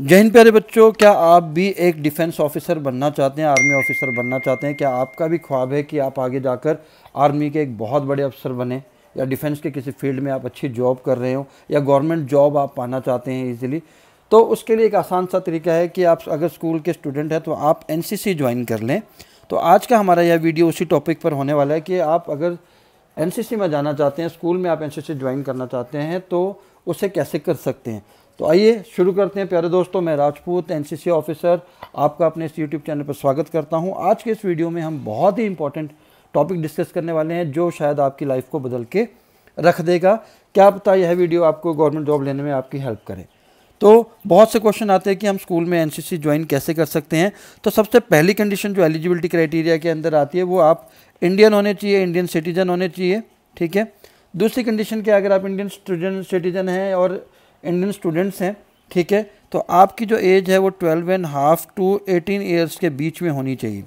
जय हिंद प्यारे बच्चों क्या आप भी एक डिफेंस ऑफिसर बनना चाहते हैं आर्मी ऑफिसर बनना चाहते हैं क्या आपका भी ख्वाब है कि आप आगे जाकर आर्मी के एक बहुत बड़े अफसर बने या डिफेंस के किसी फील्ड में आप अच्छी जॉब कर रहे हो या गवर्नमेंट जॉब आप पाना चाहते हैं इजीली तो उसके लिए एक आसान सा तरीका है कि आप अगर स्कूल के स्टूडेंट हैं तो आप एन ज्वाइन कर लें तो आज का हमारा यह वीडियो उसी टॉपिक पर होने वाला है कि आप अगर एनसीसी में जाना चाहते हैं स्कूल में आप एनसीसी ज्वाइन करना चाहते हैं तो उसे कैसे कर सकते हैं तो आइए शुरू करते हैं प्यारे दोस्तों मैं राजपूत एनसीसी ऑफिसर आपका अपने इस यूट्यूब चैनल पर स्वागत करता हूं आज के इस वीडियो में हम बहुत ही इंपॉर्टेंट टॉपिक डिस्कस करने वाले हैं जो शायद आपकी लाइफ को बदल के रख देगा क्या पता यह वीडियो आपको गवर्नमेंट जॉब लेने में आपकी हेल्प करे तो बहुत से क्वेश्चन आते हैं कि हम स्कूल में एनसीसी ज्वाइन कैसे कर सकते हैं तो सबसे पहली कंडीशन जो एलिजिबिलिटी क्राइटेरिया के अंदर आती है वो आप इंडियन होने चाहिए इंडियन सिटीजन होने चाहिए ठीक है दूसरी कंडीशन क्या अगर आप इंडियन स्टूडेंट सिटीजन हैं और इंडियन स्टूडेंट्स हैं ठीक है तो आपकी जो एज है वो twelve and half to eighteen years के बीच में होनी चाहिए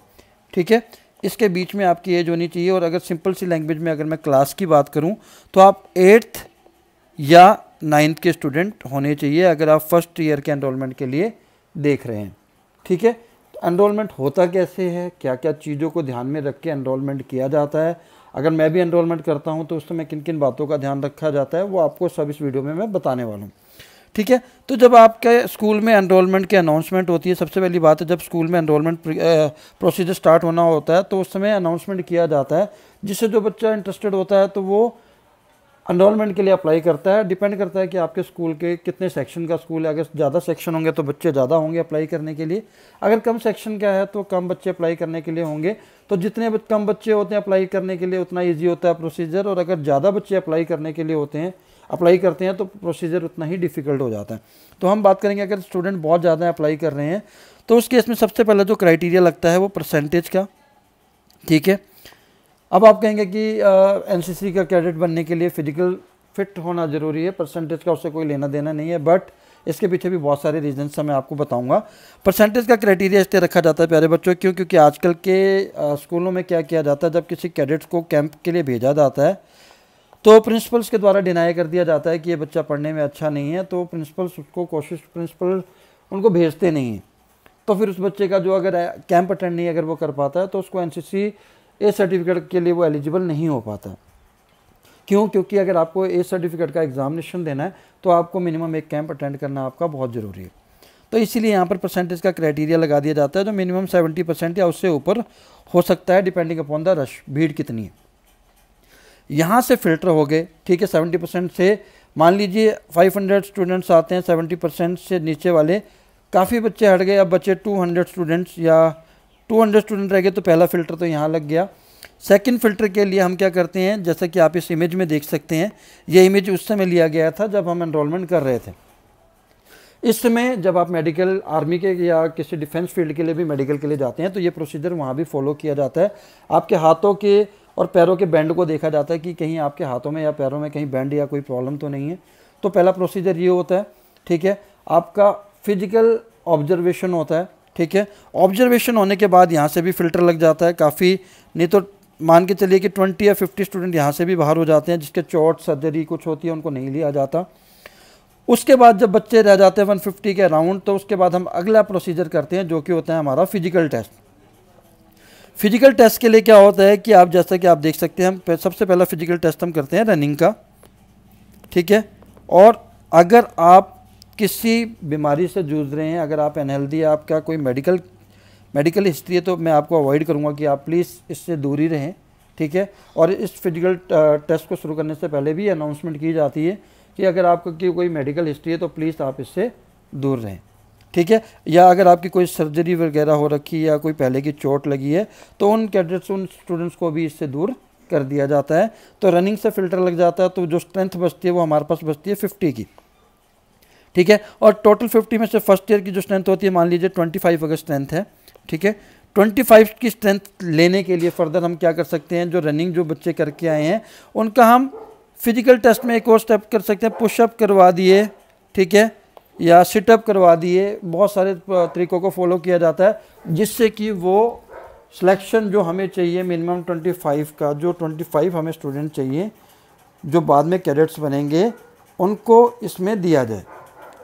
ठीक है इसके बीच में आपकी एज होनी चाहिए और अगर सिंपल सी लैंग्वेज में अगर मैं क्लास की बात करूं तो आप एट्थ या नाइन्थ के स्टूडेंट होने चाहिए अगर आप फर्स्ट ईयर के एनरोलमेंट के लिए देख रहे हैं ठीक है एनरोलमेंट तो होता कैसे है क्या क्या चीज़ों को ध्यान में रख के एनरोलमेंट किया जाता है अगर मैं भी एनरोलमेंट करता हूँ तो उस समय किन किन बातों का ध्यान रखा जाता है वो आपको सब इस वीडियो में मैं बताने वाला हूँ ठीक है तो जब आपके स्कूल में एनरोलमेंट की अनाउंसमेंट होती है सबसे पहली बात है जब स्कूल में एनरोलमेंट प्रोसीजर स्टार्ट होना होता है तो उस समय अनाउंसमेंट किया जाता है जिससे जो बच्चा इंटरेस्टेड होता है तो वो अनरोलमेंट के लिए अप्लाई करता है डिपेंड करता है कि आपके स्कूल के कितने सेक्शन का स्कूल है अगर ज़्यादा सेक्शन होंगे तो बच्चे ज़्यादा होंगे अप्लाई करने के लिए अगर कम सेक्शन का है तो कम बच्चे अप्लाई करने के लिए होंगे तो जितने कम बच्चे होते हैं अप्लाई करने के लिए उतना ईजी होता है प्रोसीजर और अगर ज़्यादा बच्चे अप्लाई करने के लिए होते हैं अप्लाई करते हैं तो प्रोसीजर उतना ही डिफ़िकल्ट हो जाता है तो हम बात करेंगे अगर स्टूडेंट बहुत ज़्यादा अप्लाई कर रहे हैं तो उस केस में सबसे पहले जो क्राइटेरिया लगता है वो परसेंटेज का ठीक है अब आप कहेंगे कि एनसीसी का कैडेट बनने के लिए फिजिकल फिट होना ज़रूरी है परसेंटेज का उससे कोई लेना देना नहीं है बट इसके पीछे भी बहुत सारे रीजन्स हैं मैं आपको बताऊंगा परसेंटेज का क्राइटेरिया इसलिए रखा जाता है प्यारे बच्चों क्यों क्योंकि आजकल के स्कूलों में क्या किया जाता है जब किसी कैडेट्स को कैंप के लिए भेजा जाता है तो प्रिंसिपल्स के द्वारा डिनाई कर दिया जाता है कि ये बच्चा पढ़ने में अच्छा नहीं है तो प्रिंसिपल्स उसको कोशिश प्रिंसिपल उनको भेजते नहीं हैं तो फिर उस बच्चे का जो अगर कैंप अटेंड नहीं अगर वो कर पाता है तो उसको एन ए सर्टिफिकेट के लिए वो एलिजिबल नहीं हो पाता क्यों क्योंकि अगर आपको ए सर्टिफिकेट का एग्जामिनेशन देना है तो आपको मिनिमम एक कैंप अटेंड करना आपका बहुत ज़रूरी है तो इसीलिए यहाँ पर परसेंटेज का क्राइटेरिया लगा दिया जाता है जो मिनिमम सेवेंटी परसेंट या उससे ऊपर हो सकता है डिपेंडिंग अपॉन द रश भीड़ कितनी है यहाँ से फिल्टर हो गए ठीक है सेवेंटी परसेंट से मान लीजिए फाइव हंड्रेड स्टूडेंट्स आते हैं सेवेंटी परसेंट से नीचे वाले काफ़ी बच्चे हट गए अब बचे टू हंड्रेड स्टूडेंट्स या हंड्रेड स्टूडेंट रह गए तो पहला फ़िल्टर तो यहाँ लग गया सेकेंड फिल्टर के लिए हम क्या करते हैं जैसा कि आप इस इमेज में देख सकते हैं ये इमेज उस समय लिया गया था जब हम एनरोलमेंट कर रहे थे इस समय जब आप मेडिकल आर्मी के या किसी डिफेंस फील्ड के लिए भी मेडिकल के लिए जाते हैं तो ये प्रोसीजर वहाँ भी फॉलो किया जाता है आपके हाथों के और पैरों के बैंड को देखा जाता है कि कहीं आपके हाथों में या पैरों में कहीं बैंड या कोई प्रॉब्लम तो नहीं है तो पहला प्रोसीजर ये होता है ठीक है आपका फिजिकल ऑब्जर्वेशन होता है ठीक है ऑब्जर्वेशन होने के बाद यहाँ से भी फिल्टर लग जाता है काफ़ी नहीं तो मान के चलिए कि ट्वेंटी या फिफ्टी स्टूडेंट यहाँ से भी बाहर हो जाते हैं जिसके चोट सर्जरी कुछ होती है उनको नहीं लिया जाता उसके बाद जब बच्चे रह जाते हैं 150 के अराउंड तो उसके बाद हम अगला प्रोसीजर करते हैं जो कि होता है हमारा फिजिकल टेस्ट फिजिकल टेस्ट के लिए क्या होता है कि आप जैसा कि आप देख सकते हैं हम सबसे पहला फिजिकल टेस्ट हम करते हैं रनिंग का ठीक है और अगर आप किसी बीमारी से जूझ रहे हैं अगर आप अनहेल्दी आपका कोई मेडिकल मेडिकल हिस्ट्री है तो मैं आपको अवॉइड करूँगा कि आप प्लीज़ इससे दूर ही रहें ठीक है और इस फिजिकल टेस्ट को शुरू करने से पहले भी अनाउंसमेंट की जाती है कि अगर आपको की कोई मेडिकल हिस्ट्री है तो प्लीज़ आप इससे दूर रहें ठीक है या अगर आपकी कोई सर्जरी वगैरह हो रखी है या कोई पहले की चोट लगी है तो उन कैडेट्स उन स्टूडेंट्स को भी इससे दूर कर दिया जाता है तो रनिंग से फिल्टर लग जाता है तो जो स्ट्रेंथ बचती है वो हमारे पास बचती है फिफ्टी की ठीक है और टोटल 50 में से फर्स्ट ईयर की जो स्ट्रेंथ होती है मान लीजिए 25 अगर स्ट्रेंथ है ठीक है 25 की स्ट्रेंथ लेने के लिए फर्दर हम क्या कर सकते हैं जो रनिंग जो बच्चे करके आए हैं उनका हम फिजिकल टेस्ट में एक और स्टेप कर सकते हैं पुशअप करवा दिए ठीक है या सिटअप करवा दिए बहुत सारे तरीकों को फॉलो किया जाता है जिससे कि वो सिलेक्शन जो हमें चाहिए मिनिमम 25 का जो 25 हमें स्टूडेंट चाहिए जो बाद में कैडेट्स बनेंगे उनको इसमें दिया जाए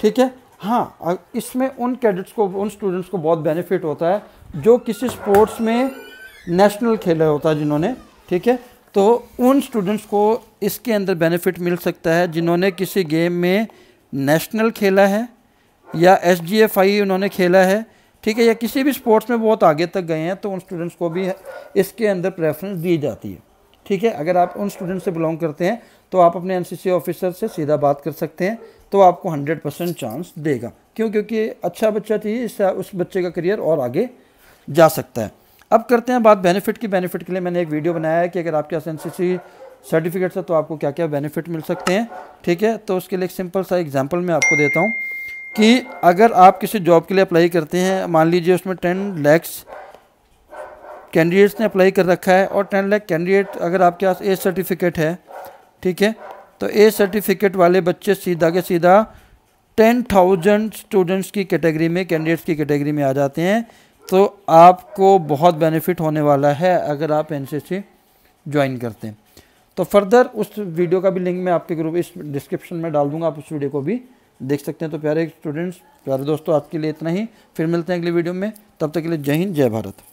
ठीक है हाँ इसमें उन कैडेट्स को उन स्टूडेंट्स को बहुत बेनिफिट होता है जो किसी स्पोर्ट्स में नेशनल खेला होता है जिन्होंने ठीक है तो उन स्टूडेंट्स को इसके अंदर बेनिफिट मिल सकता है जिन्होंने किसी गेम में नेशनल खेला है या एस एफ आई उन्होंने खेला है ठीक है या किसी भी स्पोर्ट्स में बहुत आगे तक गए हैं तो उन स्टूडेंट्स को भी इसके अंदर प्रेफरेंस दी जाती है ठीक है अगर आप उन स्टूडेंट से बिलोंग करते हैं तो आप अपने एनसीसी ऑफिसर से सीधा बात कर सकते हैं तो आपको 100 परसेंट चांस देगा क्यों क्योंकि अच्छा बच्चा चाहिए इससे उस बच्चे का करियर और आगे जा सकता है अब करते हैं बात बेनिफिट की बेनिफिट के लिए मैंने एक वीडियो बनाया है कि अगर आपके पास एन सर्टिफिकेट्स है तो आपको क्या क्या बेनिफिट मिल सकते हैं ठीक है तो उसके लिए एक सिंपल सा एग्जाम्पल मैं आपको देता हूँ कि अगर आप किसी जॉब के लिए अप्लाई करते हैं मान लीजिए उसमें टेन लैक्स कैंडिडेट्स ने अप्लाई कर रखा है और टेन लैख कैंडिडेट अगर आपके पास एज सर्टिफिकेट है ठीक है तो एज सर्टिफिकेट वाले बच्चे सीधा के सीधा टेन थाउजेंड स्टूडेंट्स की कैटेगरी में कैंडिडेट्स की कैटेगरी में आ जाते हैं तो आपको बहुत बेनिफिट होने वाला है अगर आप एन ज्वाइन करते हैं तो फर्दर उस वीडियो का भी लिंक मैं आपके ग्रुप इस डिस्क्रिप्शन में डाल दूंगा आप उस वीडियो को भी देख सकते हैं तो प्यारे स्टूडेंट्स प्यारे दोस्तों आज के लिए इतना ही फिर मिलते हैं अगली वीडियो में तब तक के लिए जय हिंद जय भारत